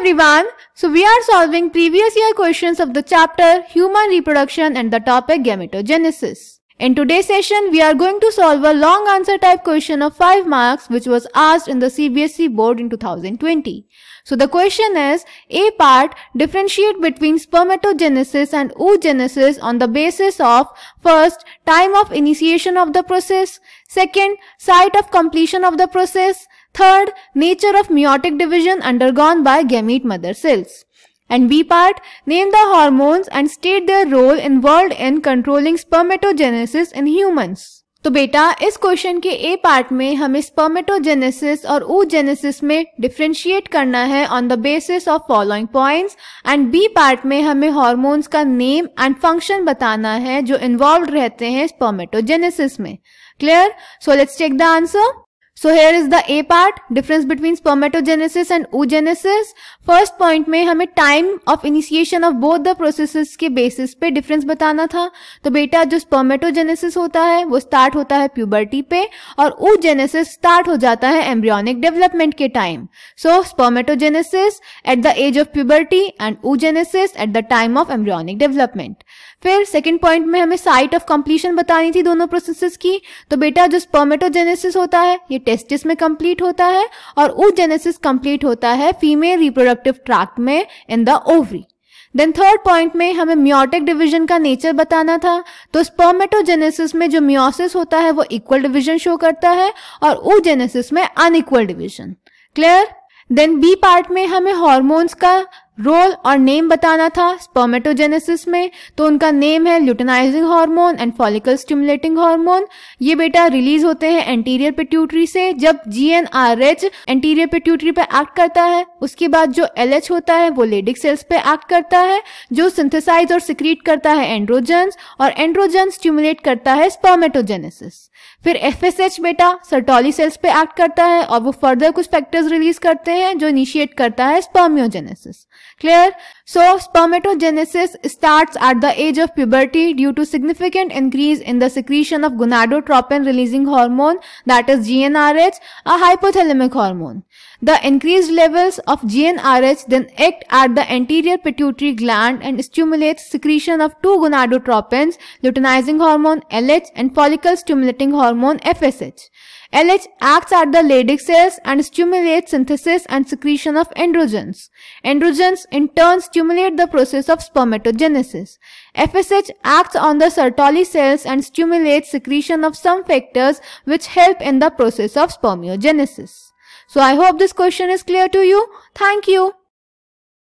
everyone. So we are solving previous year questions of the chapter Human Reproduction and the topic Gametogenesis. In today's session, we are going to solve a long answer type question of 5 marks which was asked in the CBSE board in 2020. So the question is, A part, differentiate between spermatogenesis and oogenesis on the basis of first, time of initiation of the process, second, site of completion of the process, Third, nature of meiotic division undergone by gamete mother cells. And B part, name the hormones and state their role involved in controlling spermatogenesis in humans. तो बेटा इस question के ए part में हमें spermatogenesis और oogenesis में differentiate करना है on the basis of following points and B part में हमें हॉर्मोन्स का नेम एंड फंक्शन बताना है जो इन्वॉल्व रहते हैं स्पर्मेटोजेनेसिस में clear so let's check the answer so here is the A part difference between spermatogenesis and oogenesis first point में हमें time of initiation of both the process के basis पे डिफरेंस बताना था तो बेटा जो स्पर्मेटोजेनेसिस होता है वो स्टार्ट होता है प्यूबर्टी पे और ओजेनेसिस स्टार्ट हो जाता है एम्ब्रियोनिक डेवलपमेंट के time so spermatogenesis at the age of puberty and oogenesis at the time of embryonic development फिर सेकेंड पॉइंट में हमें साइट ऑफ कंप्लीशन बतानी थी दोनों प्रोसेस की तो बेटा जो स्पर्मेटोजेनेसिस होता है ये टेस्टिस में कंप्लीट होता है और ओजेनेसिस कंप्लीट होता है फीमेल रिप्रोडक्टिव ट्रैक्ट में in the ovary then third point में हमें म्योटिक डिवीजन का नेचर बताना था तो स्पर्मेटोजेनेसिस में जो म्योसिस होता है वो इक्वल डिवीजन शो करता है और ओजेनेसिस में unequal division clear then B part में हमें हॉर्मोन्स का रोल और नेम बताना था स्पर्मेटोजेनेसिस में तो उनका नेम है luteinizing hormone and follicle stimulating hormone ये बेटा रिलीज होते हैं एंटीरियर पिट्यूटरी से जब G N R H anterior pituitary पे एक्ट करता है उसके बाद जो एल एच होता है वो लेडिक सेल्स पे एक्ट करता है जो सिंथेसाइज और सिक्रीट करता है एंड्रोजेंस और एंड्रोजन स्टिमुलेट करता है स्पर्मेटोजेनेसिस फिर एफ एस एच बेटा सर्टोली सेल्स पे एक्ट करता है और वो फर्दर कुछ फैक्टर्स रिलीज करते हैं जो इनिशिएट करता है spermiogenesis Clear? So spermatogenesis starts at the age of puberty due to significant increase in the secretion of gonadotropin releasing hormone that is GnRH, a hypothalamic hormone. The increased levels of GnRH then act at the anterior pituitary gland and stimulates secretion of two gonadotropins, luteinizing hormone LH and follicle stimulating hormone FSH. LH acts at the Leydig cells and stimulates synthesis and secretion of androgens. Androgens in turn stimulate the process of spermatogenesis. FSH acts on the Sertoli cells and stimulates secretion of some factors which help in the process of spermiogenesis. So I hope this question is clear to you. Thank you.